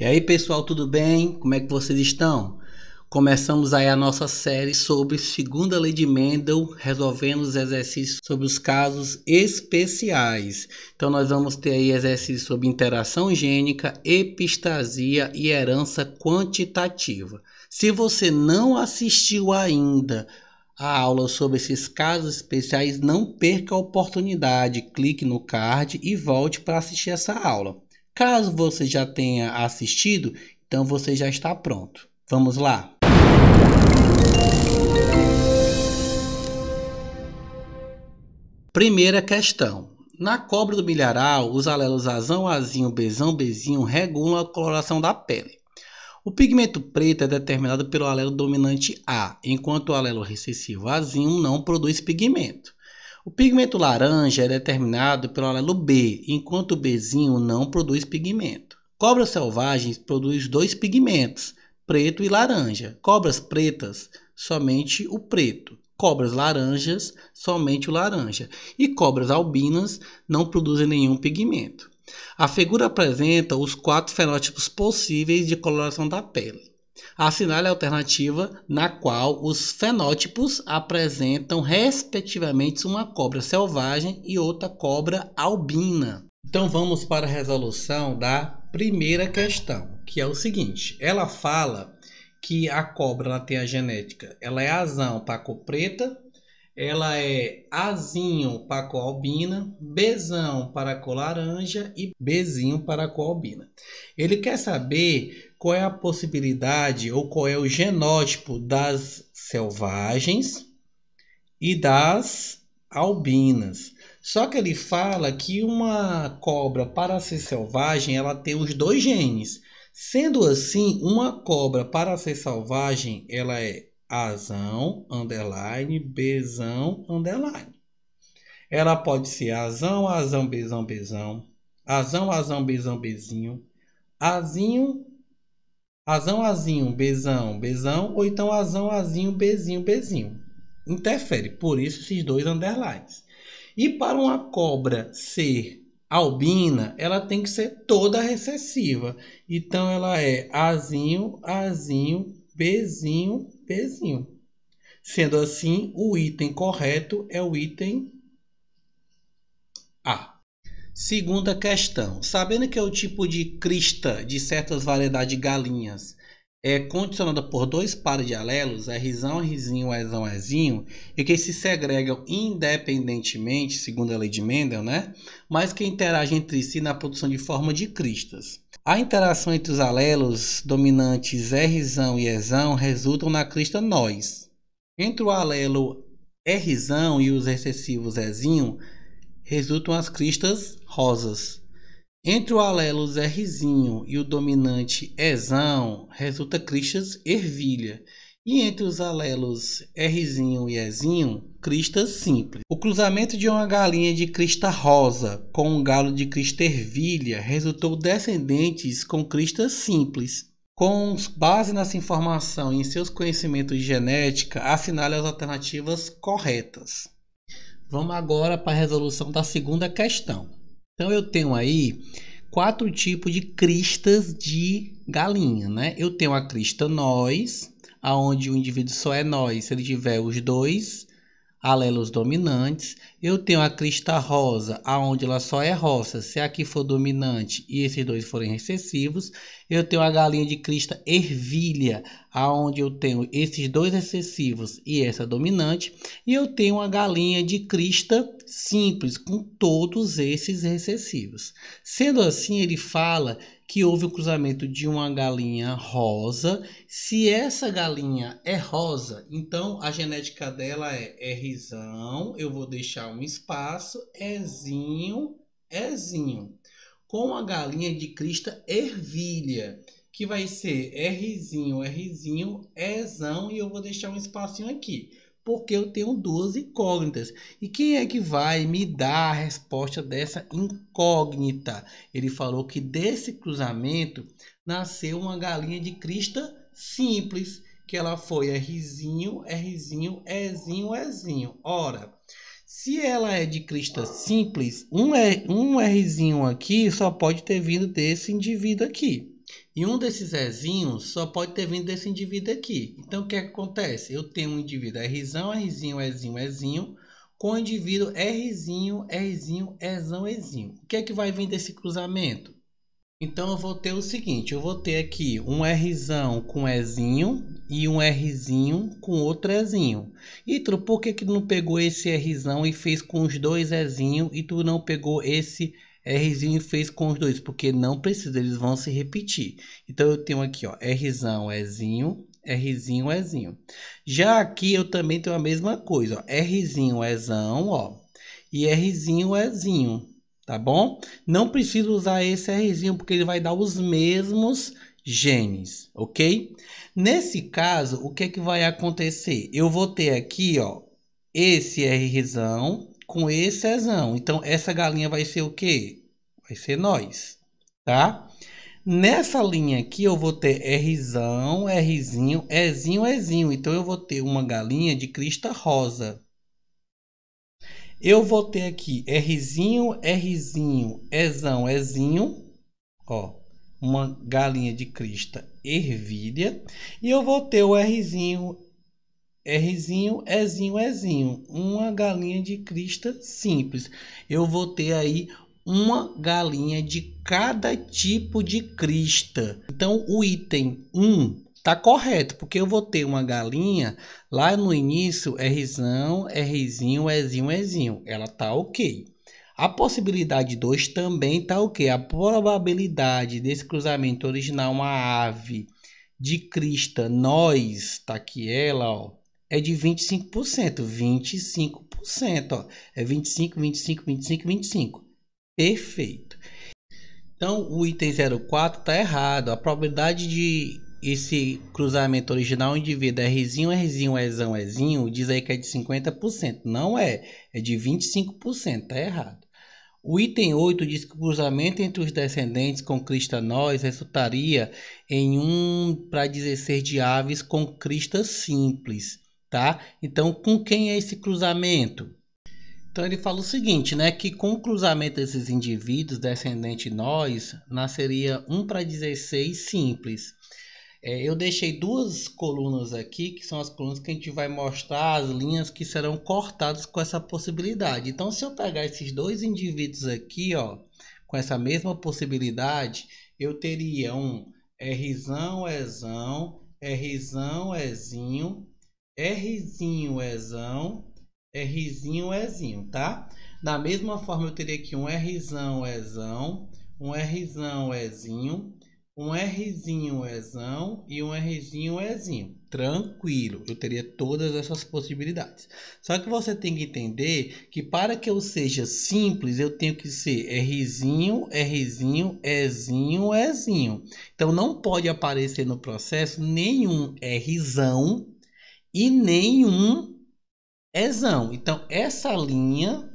E aí, pessoal, tudo bem? Como é que vocês estão? Começamos aí a nossa série sobre segunda lei de Mendel, resolvendo os exercícios sobre os casos especiais. Então nós vamos ter aí exercícios sobre interação gênica, epistasia e herança quantitativa. Se você não assistiu ainda a aula sobre esses casos especiais, não perca a oportunidade. Clique no card e volte para assistir essa aula. Caso você já tenha assistido, então você já está pronto. Vamos lá! Primeira questão. Na cobra do milharal, os alelos azão, azinho, bezão, bezinho regulam a coloração da pele. O pigmento preto é determinado pelo alelo dominante A, enquanto o alelo recessivo azinho não produz pigmento. O pigmento laranja é determinado pelo alelo B, enquanto o Bzinho não produz pigmento. Cobras selvagens produzem dois pigmentos, preto e laranja. Cobras pretas, somente o preto. Cobras laranjas, somente o laranja. E cobras albinas não produzem nenhum pigmento. A figura apresenta os quatro fenótipos possíveis de coloração da pele. Assinale a alternativa na qual os fenótipos apresentam, respectivamente, uma cobra selvagem e outra cobra albina. Então vamos para a resolução da primeira questão, que é o seguinte: ela fala que a cobra ela tem a genética, ela é azão cor preta, ela é azinho cor albina, bezão cor laranja e bezinho cor albina. Ele quer saber qual é a possibilidade ou qual é o genótipo das selvagens e das albinas. Só que ele fala que uma cobra, para ser selvagem, ela tem os dois genes. Sendo assim, uma cobra, para ser selvagem, ela é azão, underline, bezão, underline. Ela pode ser azão, azão, bezão, bezão, azão, azão, bezão, bezinho, azinho, Azão, azinho, bezão, bezão, ou então azão, azinho, bezinho, bezinho. Interfere, por isso esses dois underlines. E para uma cobra ser albina, ela tem que ser toda recessiva. Então ela é azinho, azinho, bezinho, bezinho. Sendo assim, o item correto é o item A. Segunda questão: sabendo que é o tipo de crista de certas variedades de galinhas é condicionada por dois pares de alelos, Rzão, Rzinho, Ezão, Ezinho, e que se segregam independentemente, segundo a lei de Mendel, né? mas que interagem entre si na produção de forma de cristas. A interação entre os alelos dominantes é Rzão e Ezão resultam na crista nós. Entre o alelo é Rzão e os recessivos Ezinho, resultam as cristas rosas. Entre o alelo Rzinho e o dominante Ezão, resulta cristas ervilha. E entre os alelos Rzinho e Ezinho, cristas simples. O cruzamento de uma galinha de crista rosa com um galo de crista ervilha resultou descendentes com cristas simples. Com base nessa informação e em seus conhecimentos de genética, assinale as alternativas corretas. Vamos agora para a resolução da segunda questão. Então eu tenho aí quatro tipos de cristas de galinha, né? Eu tenho a crista nós, aonde o indivíduo só é nós se ele tiver os dois alelos dominantes. Eu tenho a crista rosa, aonde ela só é rosa, se aqui for dominante e esses dois forem recessivos. Eu tenho a galinha de crista ervilha, aonde eu tenho esses dois recessivos e essa dominante. E eu tenho a galinha de crista simples, com todos esses recessivos. Sendo assim, ele fala que houve o cruzamento de uma galinha rosa. Se essa galinha é rosa, então a genética dela é Rzão, eu vou deixar um espaço, Ezinho, Ezinho. Com a galinha de crista ervilha, que vai ser Rzinho, Rzinho, Ezão, e eu vou deixar um espacinho aqui porque eu tenho duas incógnitas. E quem é que vai me dar a resposta dessa incógnita? Ele falou que desse cruzamento nasceu uma galinha de crista simples, que ela foi é Rzinho, é Rzinho, Ezinho, Ezinho. Ora, se ela é de crista simples, um, R, é, um Rzinho aqui só pode ter vindo desse indivíduo aqui. E um desses Zezinhos só pode ter vindo desse indivíduo aqui. Então, o que, é que acontece? Eu tenho um indivíduo Rzão, Rzinho, Ezinho, Ezinho, com o indivíduo Rzinho, Rzinho, Ezão, Ezinho. O que é que vai vir desse cruzamento? Então, eu vou ter o seguinte, eu vou ter aqui um Rzão com Ezinho e um Rzinho com outro Ezinho. E tu, por que que não pegou esse Rzão e fez com os dois Ezinho e tu não pegou esse Rzinho? Rzinho fez com os dois, porque não precisa, eles vão se repetir. Então, eu tenho aqui, ó, Rzão, Ezinho, Rzinho, Ezinho. É é Já aqui eu também tenho a mesma coisa, ó, Rzinho, Ezão, é ó, e Rzinho, Ezinho, tá bom? Não preciso usar esse Rzinho, porque ele vai dar os mesmos genes, ok? Nesse caso, o que é que vai acontecer? Eu vou ter aqui, ó, esse Rzão, com exceção. Então, essa galinha vai ser o quê? Vai ser nós, tá? Nessa linha aqui, eu vou ter Rzão, Rzinho, Ezinho, Ezinho. Então, eu vou ter uma galinha de crista rosa. Eu vou ter aqui Rzinho, Rzinho, Ezão, Ezinho. Ó, uma galinha de crista ervilha. E eu vou ter o Rzinho, Rzinho, Ezinho, Ezinho. Uma galinha de crista simples. Eu vou ter aí uma galinha de cada tipo de crista. Então, o item 1 tá correto, porque eu vou ter uma galinha lá no início, Rzão, Rzinho, Ezinho, Ezinho. Ela tá ok. A possibilidade 2 também tá ok. A probabilidade desse cruzamento original uma ave de crista, nós, tá aqui ela, ó é de 25%. 25%, ó. É 25, 25, 25, 25. Perfeito. Então, o item 04 está errado. A probabilidade de esse cruzamento original indivíduo é Rzinho, é Rzinho, Ezinho, é Ezinho, diz aí que é de 50%. Não é. É de 25%. Está errado. O item 8 diz que o cruzamento entre os descendentes com crista nós resultaria em 1 para 16 de aves com crista simples tá? Então, com quem é esse cruzamento? Então ele fala o seguinte, né, que com o cruzamento desses indivíduos descendente nós nasceria 1 para 16 simples. É, eu deixei duas colunas aqui, que são as colunas que a gente vai mostrar as linhas que serão cortadas com essa possibilidade. Então se eu pegar esses dois indivíduos aqui, ó, com essa mesma possibilidade, eu teria um Rzão, Ezão, Rzão, Ezinho, Rzinho ezão, Rzinho ezinho, tá? Da mesma forma, eu teria aqui um Rzão ezão, um Rzão ezinho, um Rzinho ezão e um Rzinho ezinho. Tranquilo, eu teria todas essas possibilidades. Só que você tem que entender que para que eu seja simples, eu tenho que ser Rzinho, Rzinho, Ezinho, Ezinho. Então não pode aparecer no processo nenhum Rzão e nenhum um exão. Então, essa linha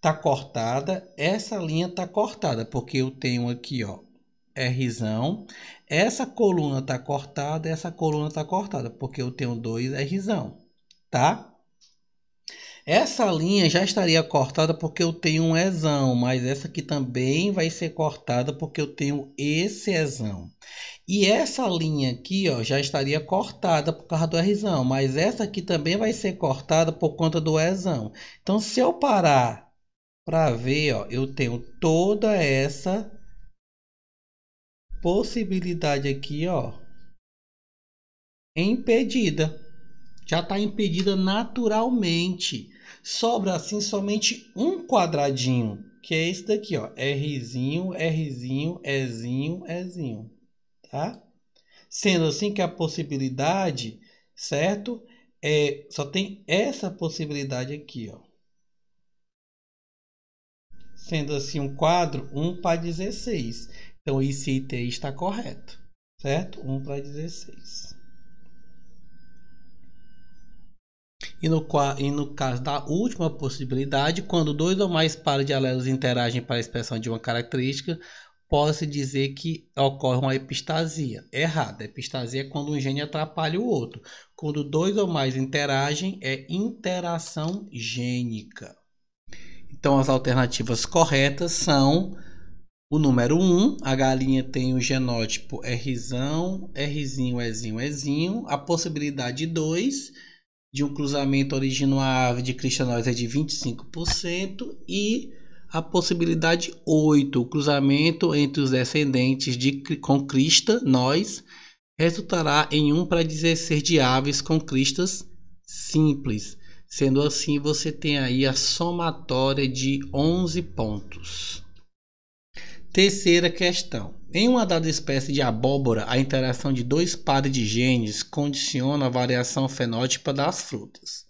tá cortada, essa linha tá cortada, porque eu tenho aqui, ó, Rzão. Essa coluna tá cortada, essa coluna tá cortada, porque eu tenho dois Rzão, tá? Essa linha já estaria cortada porque eu tenho um exão, mas essa aqui também vai ser cortada porque eu tenho esse exão. E essa linha aqui ó, já estaria cortada por causa do Rzão, mas essa aqui também vai ser cortada por conta do Ezão. Então, se eu parar para ver, ó, eu tenho toda essa possibilidade aqui ó, impedida já está impedida naturalmente. Sobra assim somente um quadradinho, que é esse daqui, ó, Rzinho, Rzinho, Ezinho, Ezinho, tá? Sendo assim que a possibilidade, certo? É, só tem essa possibilidade aqui, ó. Sendo assim um quadro 1 para 16. Então esse item está correto, certo? 1 para 16. E no, e no, caso da última possibilidade, quando dois ou mais pares de alelos interagem para a expressão de uma característica, pode-se dizer que ocorre uma epistasia. Errado. A epistasia é quando um gene atrapalha o outro. Quando dois ou mais interagem, é interação gênica. Então, as alternativas corretas são o número 1. Um, a galinha tem o genótipo Rzão, Rzinho, Ezinho, Ezinho. A possibilidade 2 de um cruzamento origina uma ave de Cristianois é de 25% e a possibilidade 8, o cruzamento entre os descendentes de com Crista, nós, resultará em 1 para 16 de aves com cristas simples. Sendo assim, você tem aí a somatória de 11 pontos. Terceira questão. Em uma dada espécie de abóbora, a interação de dois pares de genes condiciona a variação fenótipa das frutas.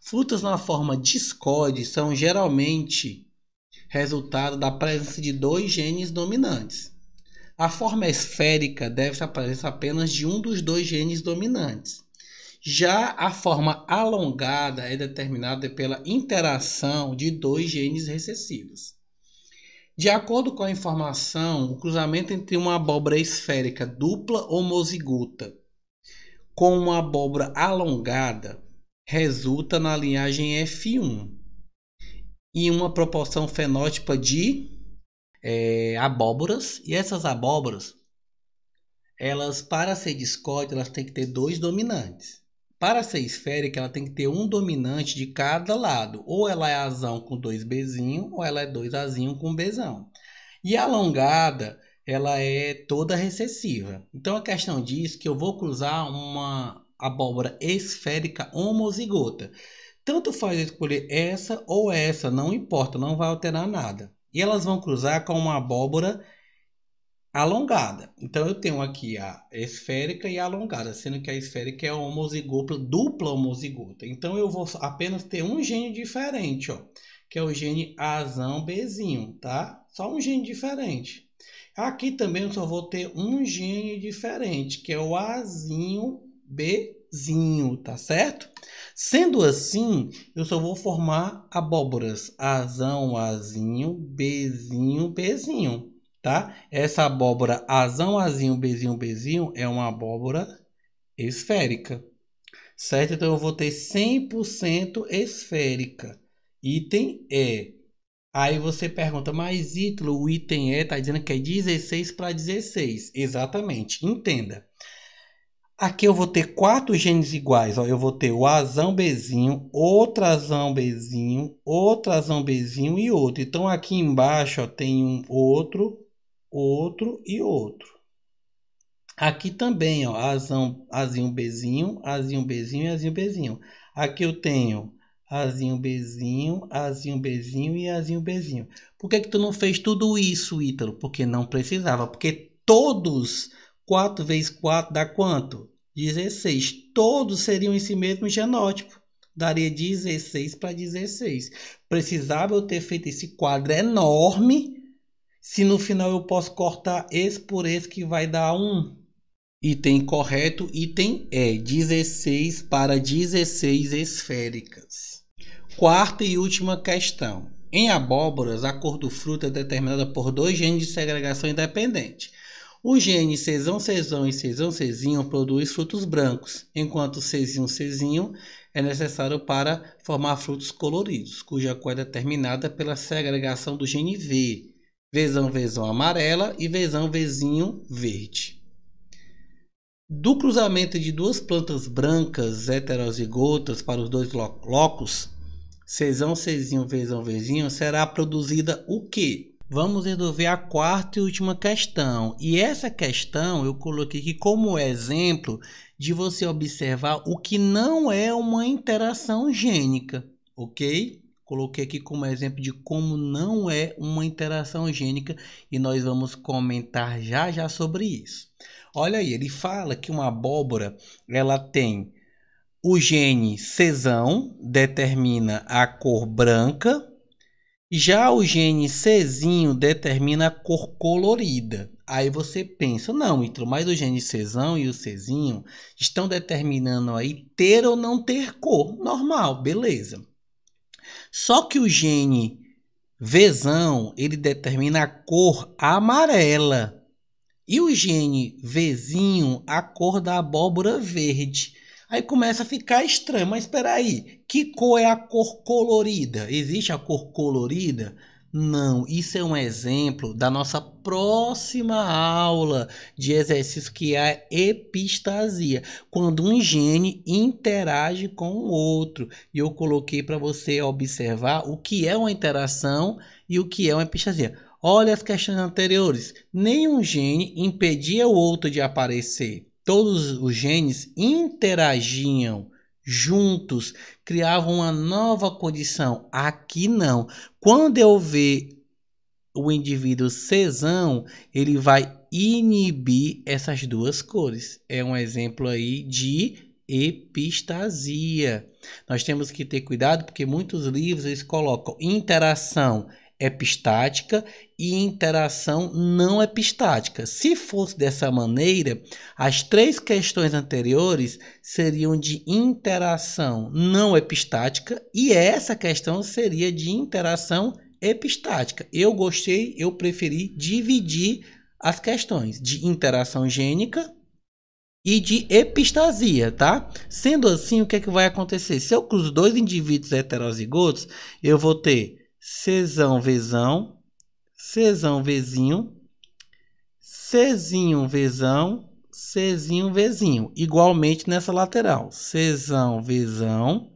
Frutas na forma discoide são geralmente resultado da presença de dois genes dominantes. A forma esférica deve-se à presença apenas de um dos dois genes dominantes. Já a forma alongada é determinada pela interação de dois genes recessivos. De acordo com a informação, o cruzamento entre uma abóbora esférica dupla homozigota com uma abóbora alongada resulta na linhagem F1 e uma proporção fenótipa de é, abóboras. E essas abóboras, elas para ser discorde, elas têm que ter dois dominantes. Para ser esférica, ela tem que ter um dominante de cada lado. Ou ela é azão com dois bzinho, ou ela é dois azinho com bezão. E alongada, ela é toda recessiva. Então, a questão diz é que eu vou cruzar uma abóbora esférica homozigota. Tanto faz eu escolher essa ou essa, não importa, não vai alterar nada. E elas vão cruzar com uma abóbora alongada. Então eu tenho aqui a esférica e a alongada, sendo que a esférica é homozigota, dupla homozigota. Então eu vou apenas ter um gene diferente, ó, que é o gene azão Bzinho, tá? Só um gene diferente. Aqui também eu só vou ter um gene diferente, que é o Azinho Bzinho, tá certo? Sendo assim, eu só vou formar abóboras azão, azinho, Bzinho, Bzinho tá? Essa abóbora azão, azinho, bezinho, bezinho é uma abóbora esférica, certo? Então eu vou ter 100% esférica. Item E. Aí você pergunta, mas Ítalo, o item E está dizendo que é 16 para 16. Exatamente, entenda. Aqui eu vou ter quatro genes iguais. Ó. Eu vou ter o azão bezinho outro azão bezinho outro azão bezinho e outro. Então aqui embaixo ó, tem um outro, outro e outro. Aqui também, ó, azão, azinho, bezinho, azinho, bezinho e azinho, bezinho. Aqui eu tenho azinho, bezinho, azinho, bezinho e azinho, bezinho. Por que que tu não fez tudo isso, Ítalo? Porque não precisava, porque todos 4 vezes 4 dá quanto? 16. Todos seriam esse mesmo genótipo. Daria 16 para 16. Precisava eu ter feito esse quadro enorme se no final eu posso cortar esse por esse que vai dar um item correto, item é 16 para 16 esféricas. Quarta e última questão. Em abóboras, a cor do fruto é determinada por dois genes de segregação independente. O gene cesão cesão e cesão cesinho produz frutos brancos, enquanto cesinho cesinho é necessário para formar frutos coloridos, cuja cor é determinada pela segregação do gene V, Vezão, vezão amarela e vezão, vezinho verde. Do cruzamento de duas plantas brancas heterozigotas para os dois locos, cesão, cezinho, vezão, vezinho, será produzida o que? Vamos resolver a quarta e última questão. E essa questão eu coloquei aqui como exemplo de você observar o que não é uma interação gênica, ok? coloquei aqui como exemplo de como não é uma interação gênica e nós vamos comentar já já sobre isso. Olha aí, ele fala que uma abóbora ela tem o gene cesão determina a cor branca, já o gene cesinho determina a cor colorida. Aí você pensa, não, Entre mas o gene cesão e o cesinho estão determinando aí ter ou não ter cor. Normal, beleza. Só que o gene Vzão, ele determina a cor amarela. E o gene Vzinho, a cor da abóbora verde. Aí começa a ficar estranho, mas espera aí, que cor é a cor colorida? Existe a cor colorida? Não, isso é um exemplo da nossa próxima aula de exercício que é a epistasia, quando um gene interage com o outro. E eu coloquei para você observar o que é uma interação e o que é uma epistasia. Olha as questões anteriores. Nenhum gene impedia o outro de aparecer. Todos os genes interagiam juntos, criavam uma nova condição. Aqui não. Quando eu ver o indivíduo cesão, ele vai inibir essas duas cores. É um exemplo aí de epistasia. Nós temos que ter cuidado porque muitos livros eles colocam interação epistática e interação não epistática. Se fosse dessa maneira, as três questões anteriores seriam de interação não epistática e essa questão seria de interação epistática. Eu gostei, eu preferi dividir as questões de interação gênica e de epistasia, tá? Sendo assim, o que é que vai acontecer? Se eu cruzo dois indivíduos heterozigotos, eu vou ter Czão, Vzão, Czão, Vzinho, Czinho, Vzão, Czinho, Vzinho. Igualmente nessa lateral. Czão, Vzão,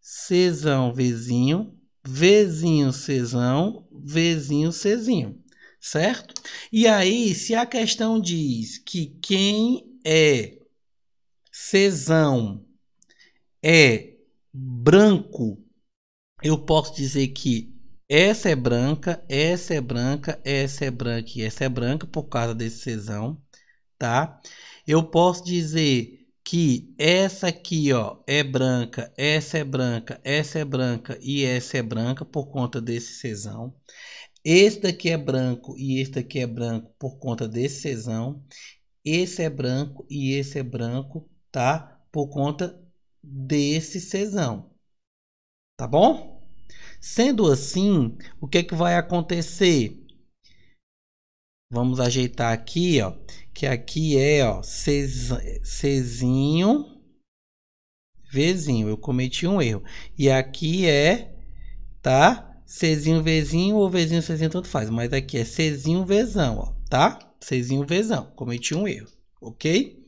Czão, Vzinho, Vzinho, Czão, Vzinho, Czinho. Certo? E aí, se a questão diz que quem é Czão é branco, eu posso dizer que essa é branca, essa é branca, essa é branca e essa é branca por causa desse cesão, tá? Eu posso dizer que essa aqui, ó, é branca, essa é branca, essa é branca e essa é branca por conta desse cesão. Esse daqui é branco e este daqui é branco por conta desse cesão. Esse é branco e esse é branco, tá? Por conta desse cesão. Tá bom? Sendo assim, o que, é que vai acontecer? Vamos ajeitar aqui, ó, que aqui é, ó, Czinho, Vzinho. Eu cometi um erro. E aqui é, tá? Czinho, Vzinho ou Vzinho, Czinho, tanto faz. Mas aqui é Czinho, Vzão, ó, tá? Czinho, Vzão. Cometi um erro, ok?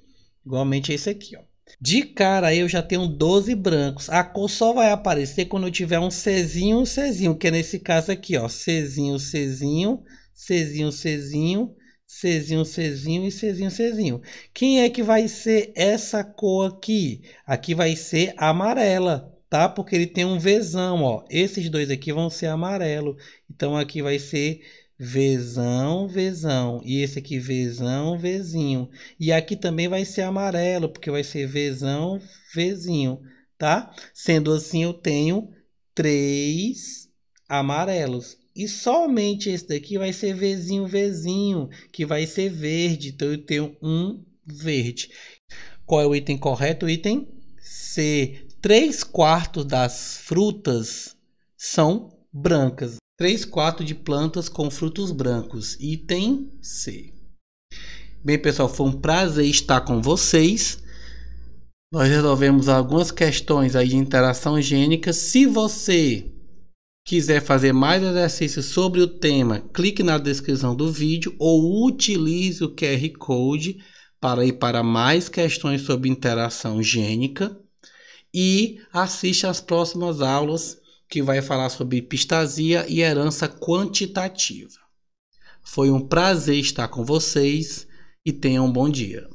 Igualmente esse aqui, ó. De cara eu já tenho 12 brancos. A cor só vai aparecer quando eu tiver um Czinho, um Czinho, que é nesse caso aqui, ó. Czinho, Czinho, Czinho, Czinho, Czinho, Czinho e Czinho, Czinho. Quem é que vai ser essa cor aqui? Aqui vai ser amarela, tá? Porque ele tem um Vzão, ó. Esses dois aqui vão ser amarelo. Então aqui vai ser Vezão, vezão. E esse aqui, vezão, vezinho. E aqui também vai ser amarelo, porque vai ser vezão, vezinho, tá? Sendo assim, eu tenho três amarelos. E somente esse daqui vai ser vezinho, vezinho, que vai ser verde. Então, eu tenho um verde. Qual é o item correto? O item C. Três quartos das frutas são brancas. 3 4 de plantas com frutos brancos. Item C. Bem, pessoal, foi um prazer estar com vocês. Nós resolvemos algumas questões aí de interação gênica. Se você quiser fazer mais exercícios sobre o tema, clique na descrição do vídeo ou utilize o QR Code para ir para mais questões sobre interação gênica e assista às próximas aulas que vai falar sobre pistasia e herança quantitativa. Foi um prazer estar com vocês e tenham um bom dia.